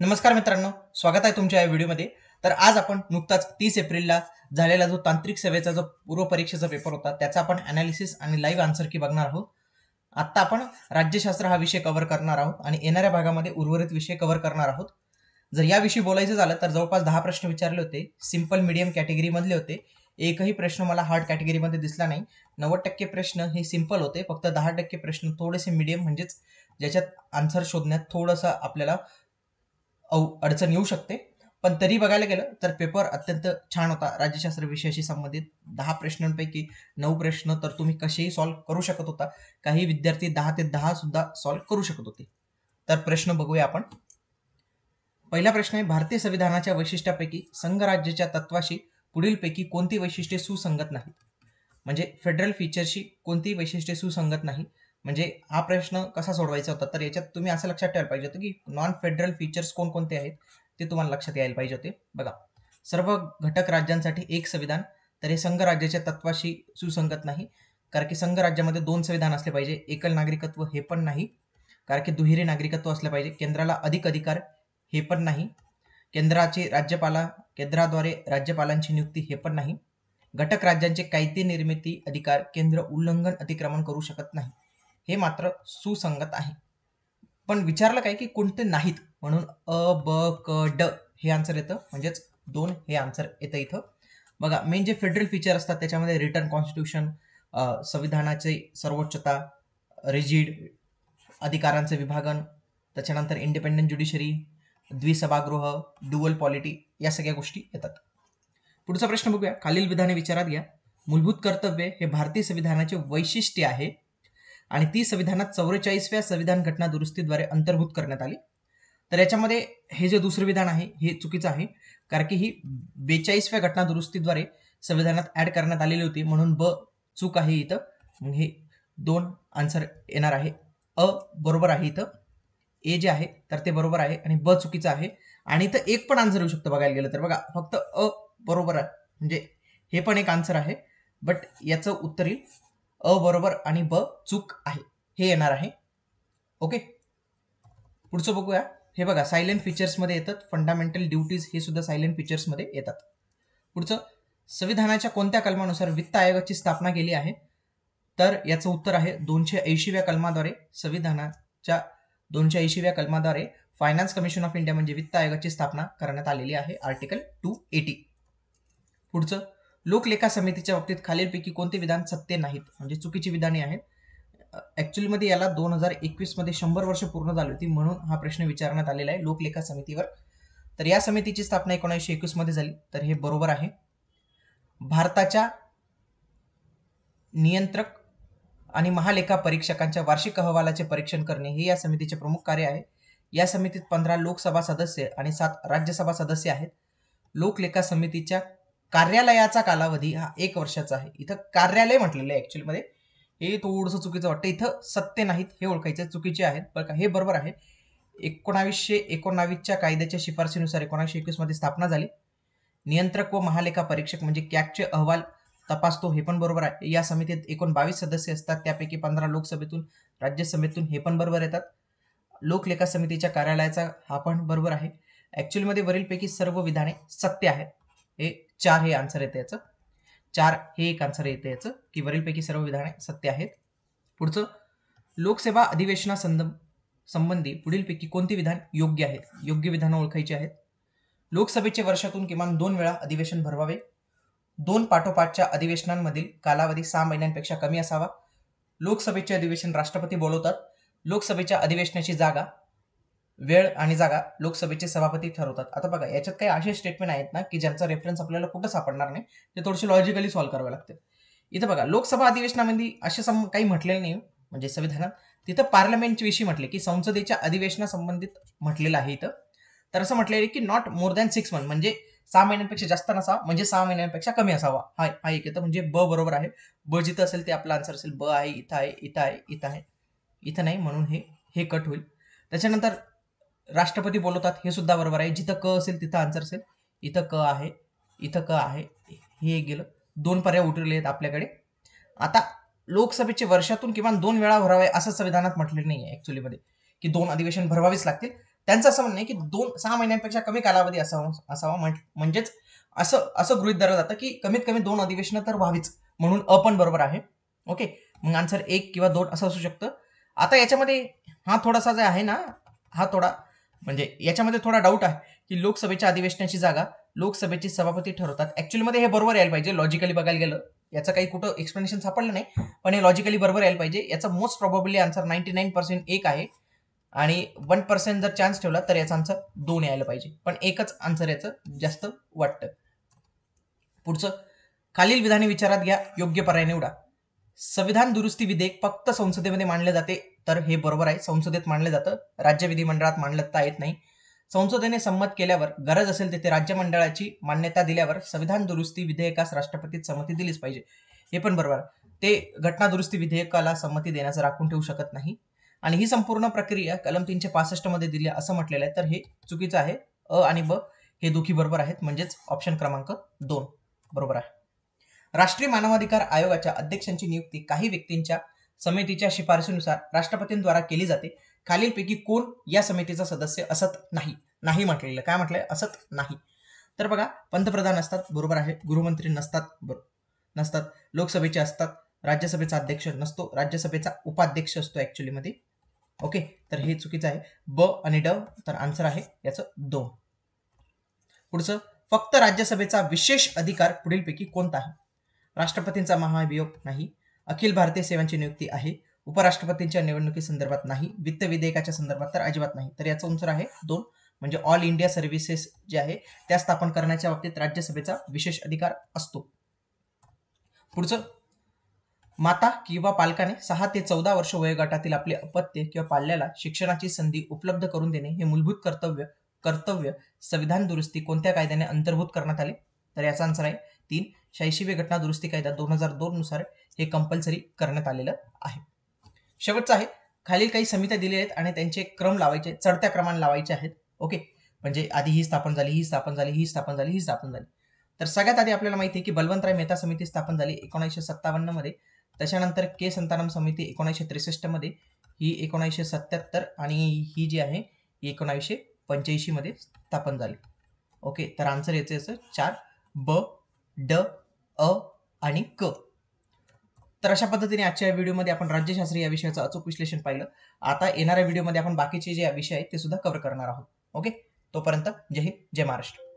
नमस्कार मित्रांनो स्वागत आहे तुमच्या या व्हिडिओमध्ये तर आज आपण नुकताच तीस एप्रिलला झालेला जो तांत्रिक सेवेचा जो पूर्व परीक्षेचा पेपर होता त्याचा आपण अनालिसिस आणि लाईव्ह आन्सर की बघणार आहोत आत्ता आपण राज्यशास्त्र हा विषय कव्हर करणार आहोत आणि येणाऱ्या भागामध्ये उर्वरित विषय कव्हर करणार आहोत जर याविषयी बोलायचं झालं तर जवळपास दहा प्रश्न विचारले होते सिम्पल मिडियम कॅटेगरीमधले होते एकही प्रश्न मला हार्ड कॅटेगरीमध्ये दिसला नाही नव्वद टक्के प्रश्न हे सिम्पल होते फक्त दहा टक्के प्रश्न थोडेसे मिडियम म्हणजेच ज्याच्यात आन्सर शोधण्यात थोडंसं आपल्याला अव अडचण येऊ शकते पण तरी बघायला गेलं तर पेपर अत्यंत छान होता राज्यशास्त्र विषयाशी संबंधित दहा प्रश्नांपैकी नऊ प्रश्न तर तुम्ही कसेही सॉल्व्ह करू शकत होता काही विद्यार्थी दहा ते दहा सुद्धा सॉल्व करू शकत होते तर प्रश्न बघूया आपण पहिला प्रश्न आहे भारतीय संविधानाच्या वैशिष्ट्यापैकी संघराज्याच्या तत्वाशी पुढीलपैकी कोणती वैशिष्ट्ये सुसंगत नाही म्हणजे फेडरल फीचरशी कोणती वैशिष्ट्ये सुसंगत नाही म्हणजे हा प्रश्न कसा सोडवायचा होता तर याच्यात तुम्ही असं लक्षात ठेवायला पाहिजे होतं की नॉन फेडरल फीचर्स कोणकोणते आहेत ते तुम्हाला लक्षात यायला पाहिजे होते बघा सर्व घटक राज्यांसाठी एक संविधान तर हे संघ राज्याच्या तत्वाशी सुसंगत नाही कारण की संघ राज्यामध्ये दोन संविधान असले पाहिजे एकल नागरिकत्व हे पण नाही कारण की दुहेरी नागरिकत्व असलं पाहिजे केंद्राला अधिक अधिकार हे पण नाही केंद्राचे राज्यपाला केंद्राद्वारे राज्यपालांची नियुक्ती हे पण नाही घटक राज्यांचे कायदे निर्मिती अधिकार केंद्र उल्लंघन अतिक्रमण करू शकत नाही हे मात्र सुसंगत आहे पण विचारलं काय की कोणते नाहीत म्हणून अ ब क ड हे आन्सर येतं म्हणजेच दोन हे आन्सर येतं इथं बघा मेन जे फेडरल फीचर असतात त्याच्यामध्ये रिटर्न कॉन्स्टिट्यूशन संविधानाचे सर्वोच्चता रिजिड अधिकारांचे विभागन त्याच्यानंतर इंडिपेंडंट ज्युडिशरी द्विसभागृह डुअल पॉलिटी या सगळ्या गोष्टी येतात पुढचा प्रश्न बघूया खालील विधाने विचारात घ्या मूलभूत कर्तव्य हे भारतीय संविधानाचे वैशिष्ट्य आहे आणि ती संविधानात चौवेचाळीसव्या संविधान घटना दुरुस्तीद्वारे अंतर्भूत करण्यात आली तर याच्यामध्ये हे जे दुसरं विधान आहे हे चुकीचं आहे कारण की ही बेचाळीसव्या घटना दुरुस्तीद्वारे संविधानात ऍड करण्यात आलेली होती म्हणून ब चूक आहे इथं हे दोन आन्सर येणार आहे अ बरोबर आहे इथं ए जे आहे तर ते बरोबर आहे आणि ब चुकीचं आहे आणि इथं एक पण आन्सर येऊ शकतं बघायला गेलं तर बघा फक्त अ बरोबर आहे म्हणजे हे पण एक आन्सर आहे बट याचं उत्तर येईल अ बरोबर आणि ब चूक आहे हे येणार आहे ओके पुढचं बघूया हे बघा सायलेंट फीचर्समध्ये येतात फंडामेंटल ड्युटीज हे सुद्धा सायलेंट फीचर्समध्ये येतात पुढचं संविधानाच्या कोणत्या कलमानुसार वित्त आयोगाची स्थापना केली आहे तर याचं उत्तर आहे दोनशे ऐंशीव्या कलमाद्वारे संविधानाच्या दोनशे ऐंशीव्या कलमाद्वारे फायनान्स कमिशन ऑफ इंडिया म्हणजे वित्त आयोगाची स्थापना करण्यात आलेली आहे आर्टिकल टू एटी पुढचं लोकलेखा समितीच्या बाबतीत खालीलपैकी कोणते विधान सत्य नाहीत म्हणजे चुकीची विधाने आहेत ॲक्च्युलीमध्ये याला दोन हजार एकवीसमध्ये शंभर वर्ष पूर्ण झाली होती म्हणून हा प्रश्न विचारण्यात आलेला आहे लोकलेखा समितीवर तर या समितीची स्थापना एकोणीसशे एकवीसमध्ये झाली तर हे बरोबर आहे भारताच्या नियंत्रक आणि महालेखा परीक्षकांच्या वार्षिक अहवालाचे परीक्षण करणे हे या समितीचे प्रमुख कार्य आहे या समितीत पंधरा लोकसभा सदस्य आणि सात राज्यसभा सदस्य आहेत लोकलेखा समितीच्या कार्यालयाचा कालावधी हा एक वर्षाचा आहे इथं कार्यालय म्हटलेलं आहे मध्ये हे थोडंसं चुकीचं वाटतं इथं सत्य नाहीत हे ओळखायचं चुकीचे आहेत बरं का हे बरोबर आहे एकोणावीसशे एकोणावीसच्या कायद्याच्या शिफारशीनुसार एकोणावीसशे एकवीसमध्ये स्थापना झाली नियंत्रक व महालेखा परीक्षक म्हणजे कॅकचे अहवाल तपासतो हे पण बरोबर आहे या समितीत एकूण बावीस सदस्य असतात त्यापैकी पंधरा लोकसभेतून राज्यसभेतून हे पण बरोबर येतात लोकलेखा समितीच्या कार्यालयाचा हा पण बरोबर आहे ॲक्च्युअलमध्ये वरीलपैकी सर्व विधाने सत्य आहेत हे चार हे आन्सर येतं याचं चार हे एक आन्सर येतं याचं की वरीलपैकी सर्व विधाने सत्य आहेत पुढचं लोकसेवा अधिवेशना संबंधी पुढीलपैकी कोणती विधान योग्य आहेत योग्य विधानं ओळखायची आहेत लोकसभेचे वर्षातून किमान दोन वेळा अधिवेशन भरवावे दोन पाठोपाठच्या अधिवेशनांमधील कालावधी सहा महिन्यांपेक्षा कमी असावा लोकसभेचे अधिवेशन राष्ट्रपती बोलवतात लोकसभेच्या अधिवेशनाची जागा वेळ आणि जागा लोकसभेचे सभापती ठरवतात आता बघा याच्यात काही असे स्टेटमेंट आहेत ना की ज्यांचा रेफरन्स आपल्याला कुठं सापडणार नाही ते थोडेसे लॉजिकली सॉल्व्ह करावे लागते इथं बघा लोकसभा अधिवेशनामध्ये असे सम काही म्हटलेले नाही म्हणजे संविधानात तिथं विषयी म्हटले की संसदेच्या अधिवेशनासंबंधित म्हटलेलं आहे इथं तर असं म्हटलेलं की not more than six month म्हणजे सहा महिन्यांपेक्षा जास्त नसावा म्हणजे सहा महिन्यांपेक्षा कमी असावा हा हा एक येतं म्हणजे ब बरोबर आहे ब जिथं असेल ते आपला आन्सर असेल ब आहे इथं आहे इथं आहे इथं आहे इथं नाही म्हणून हे हे कट होईल त्याच्यानंतर राष्ट्रपती बोलवतात हे सुद्धा बरोबर आहे जिथं क असेल तिथं आन्सर असेल इथं क आहे इथं क आहे हे गेलं दोन पर्याय उतरले आहेत आपल्याकडे आता लोकसभेचे वर्षातून किमान दोन वेळा भरावे असं संविधानात म्हटले नाही आहे मध्ये की दोन अधिवेशन भरवावीच लागतील त्यांचं असं म्हणणं आहे की दोन सहा महिन्यांपेक्षा कमी कालावधी असावा असावा म्हणजेच असं असं गृहित धरलं जातं की कमीत कमी दोन अधिवेशनं तर व्हावीच म्हणून अ पण बरोबर आहे ओके मग आन्सर एक किंवा दोन असं असू शकतं आता याच्यामध्ये हा थोडासा जे आहे ना हा थोडा म्हणजे याच्यामध्ये थोडा डाऊट आहे की लोकसभेच्या अधिवेशनाची जागा लोकसभेचे सभापती ठरवतात ॲक्च्युअलीमध्ये हे बरोबर यायला पाहिजे लॉजिकली बघायला गेलं याचं काही कुठं एक्सप्लेनेशन सापडलं नाही पण हे लॉजिकली बरोबर यायला पाहिजे याचा most probably answer ninety nine percent एक आहे आणि वन पर्सेंट जर चान्स ठेवला तर याचा आन्सर दोन यायला पाहिजे पण एकच आन्सर याचं जास्त वाटतं पुढचं खालील विधाने विचारात घ्या योग्य पर्याय निवडा संविधान दुरुस्ती विधेयक फक्त संसदेमध्ये मांडले जाते तर हे बरोबर आहे संसदेत मानलं जातं राज्य विधिमंडळात मानलता येत नाही संसदेने संमत केल्यावर गरज असेल तेथे राज्यमंडळाची मान्यता दिल्यावर संविधान दुरुस्ती विधेयकास राष्ट्रपतीत संमती दिलीच पाहिजे हे पण बरोबर ते घटना दुरुस्ती विधेयकाला संमती देण्याचं राखून ठेवू शकत नाही आणि ही संपूर्ण प्रक्रिया कलम तीनशे पासष्ट मध्ये दिली असं म्हटलेलं आहे तर हे चुकीचं आहे अ आणि ब हे दुखी बरोबर आहेत म्हणजेच ऑप्शन क्रमांक दोन बरोबर आहे राष्ट्रीय मानवाधिकार आयोगाच्या अध्यक्षांची नियुक्ती काही व्यक्तींच्या समितीच्या शिफारशीनुसार राष्ट्रपतींद्वारा केली जाते खालीलपैकी कोण या समितीचा सदस्य असत नाही नाही म्हटलेलं काय म्हटलंय असत नाही तर बघा पंतप्रधान असतात बरोबर आहे गृहमंत्री नसतात नसतात लोकसभेचे असतात राज्यसभेचा अध्यक्ष नसतो राज्यसभेचा उपाध्यक्ष असतो ऍक्च्युली मध्ये ओके तर हे चुकीचं आहे ब आणि ड तर आन्सर आहे याचं दोन पुढचं फक्त राज्यसभेचा विशेष अधिकार पुढीलपैकी कोणता आहे राष्ट्रपतींचा महाभियोग नाही अखिल भारतीय सेवांची नियुक्ती आहे उपराष्ट्रपतींच्या निवडणुकीसंदर्भात नाही वित्त विधेयकाच्या संदर्भात तर अजिबात नाही तर याचं उत्तर आहे दोन म्हणजे ऑल इंडिया सर्व्हिसेस जे आहे त्या स्थापन करण्याच्या बाबतीत राज्यसभेचा विशेष अधिकार असतो पुढचं माता किंवा पालकाने सहा ते चौदा वर्ष वयोगटातील आपले अपत्य किंवा पाल्याला शिक्षणाची संधी उपलब्ध करून देणे हे मूलभूत कर्तव्य कर्तव्य संविधान दुरुस्ती कोणत्या कायद्याने अंतर्भूत करण्यात आले तर याचा आन्सर आहे तीन शहाऐंशीवी घटना दुरुस्ती कायदा दोन हजार दोन नुसार हे कंपल्सरी करण्यात आलेलं आहे शेवटचं आहे खालील काही समित्या दिलेल्या आहेत आणि त्यांचे क्रम लावायचे चढत्या क्रमाने लावायचे आहेत ओके म्हणजे आधी ही स्थापन झाली ही स्थापन झाली ही स्थापन झाली ही स्थापन झाली तर सगळ्यात आधी आपल्याला माहिती आहे की बलवंतराय मेहता समिती स्थापन झाली एकोणीसशे सत्तावन्न मध्ये त्याच्यानंतर के संतानम समिती एकोणीसशे त्रेसष्ट मध्ये ही एकोणीसशे सत्याहत्तर आणि ही जी आहे ही एकोणावीसशे पंच्याऐंशी मध्ये स्थापन झाली ओके तर आन्सर याचे याचं चार ब ड अ आणि क तर अशा पद्धतीने आजच्या व्हिडिओमध्ये आपण राज्यशास्त्र या विषयाचं अचूक विश्लेषण पाहिलं आता येणाऱ्या व्हिडिओमध्ये आपण बाकीचे जे विषय आहेत ते सुद्धा कव्हर करणार आहोत ओके तोपर्यंत जय हिंद जय महाराष्ट्र